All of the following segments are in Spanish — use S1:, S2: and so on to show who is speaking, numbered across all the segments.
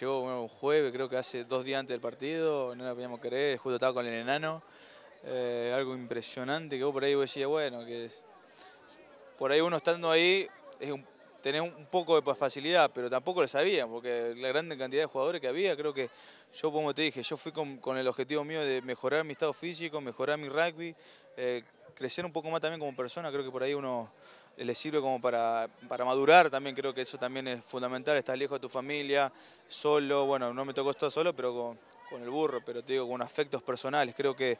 S1: llegó un jueves, creo que hace dos días antes del partido, no la podíamos creer, justo estaba con el enano. Eh, algo impresionante que vos por ahí vos decías, bueno, que por ahí uno estando ahí es un, tenés un poco de facilidad, pero tampoco lo sabía, porque la gran cantidad de jugadores que había, creo que yo, como te dije, yo fui con, el objetivo mío de mejorar mi estado físico, mejorar mi rugby, eh, crecer un poco más también como persona, creo que por ahí uno le sirve como para, madurar también, creo que eso también es fundamental, estás lejos de tu familia, solo, bueno, no me tocó estar solo, pero con, el burro, pero te digo, con afectos personales, creo que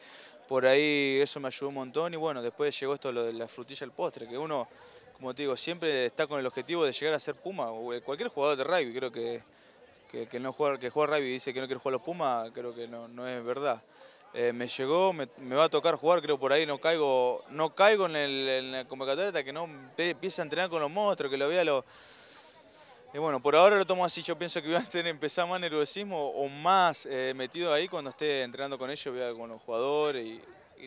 S1: por ahí eso me ayudó un montón y bueno, después llegó esto lo de la frutilla al postre, que uno, como te digo, siempre está con el objetivo de llegar a ser Puma, o cualquier jugador de rugby, creo que que, no juega, que juega rugby y dice que no quiere jugar los Pumas, creo que no es verdad. Eh, me llegó, me, va a tocar jugar, creo por ahí no caigo, no caigo en, el, en la convocatoria hasta que no empiece a entrenar con los monstruos, que lo vea lo... Y bueno, por ahora lo tomo así, yo pienso que voy a tener, empezar más nerviosismo o más eh, metido ahí cuando esté entrenando con ellos, vea con los jugadores y,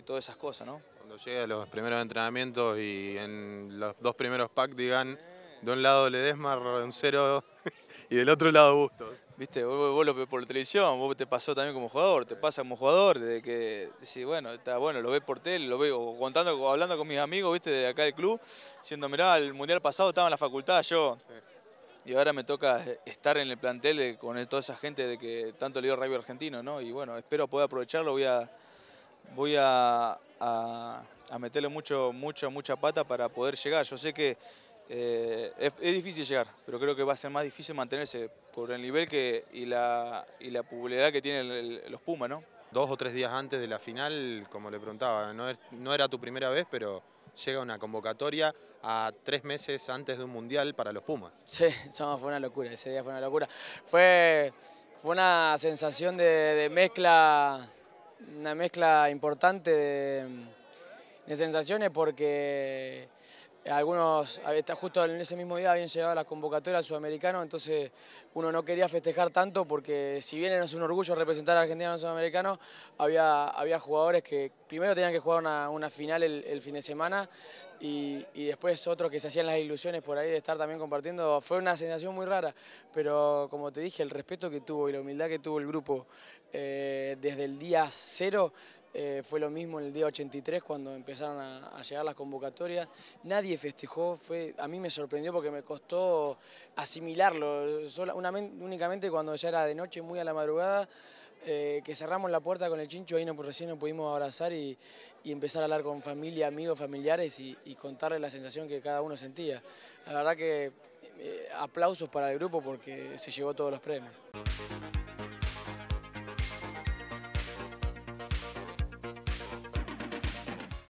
S1: todas esas cosas, ¿no? Cuando llegue los primeros entrenamientos y en los dos primeros packs digan, de un lado Ledesma, Roncero
S2: y del otro lado Bustos.
S1: Viste, vos, lo ves por la televisión, vos te pasó también como jugador, te pasa como jugador, de que sí bueno, está bueno, lo ves por tele, lo veo contando, hablando con mis amigos, viste, de acá del club, diciendo, mirá, el mundial pasado estaba en la facultad yo. Y ahora me toca eh, estar en el plantel eh, con toda esa gente de que tanto le dio rabia argentino, ¿no? Y bueno, espero poder aprovecharlo, voy a voy a meterle mucho, mucho, mucha pata para poder llegar. Yo sé que eh, es, difícil llegar, pero creo que va a ser más difícil mantenerse por el nivel que, y, la, y la popularidad que tienen los Pumas, ¿no? Dos o tres días antes de la final, como le preguntaba, no, era tu primera vez, pero llega una convocatoria a tres meses antes de un Mundial para los Pumas.
S2: Sí, fue una locura, ese día fue una locura. Fue, fue una sensación de, mezcla, una mezcla importante de sensaciones porque algunos, justo en ese mismo día habían llegado las la convocatoria al sudamericano, entonces uno no quería festejar tanto porque si bien es un orgullo representar a Argentina en el sudamericano, había, había jugadores que primero tenían que jugar una, una final el, fin de semana y, después otros que se hacían las ilusiones por ahí de estar también compartiendo. Fue una sensación muy rara, pero como te dije, el respeto que tuvo y la humildad que tuvo el grupo eh, desde el día cero eh, fue lo mismo el día 83 cuando empezaron a, llegar las convocatorias. Nadie festejó, fue, a mí me sorprendió porque me costó asimilarlo. únicamente cuando ya era de noche, muy a la madrugada, eh, que cerramos la puerta con el chincho, ahí no, pues, recién nos pudimos abrazar y, empezar a hablar con familia, amigos, familiares y, contarles la sensación que cada uno sentía. La verdad que eh, aplausos para el grupo porque se llevó todos los premios.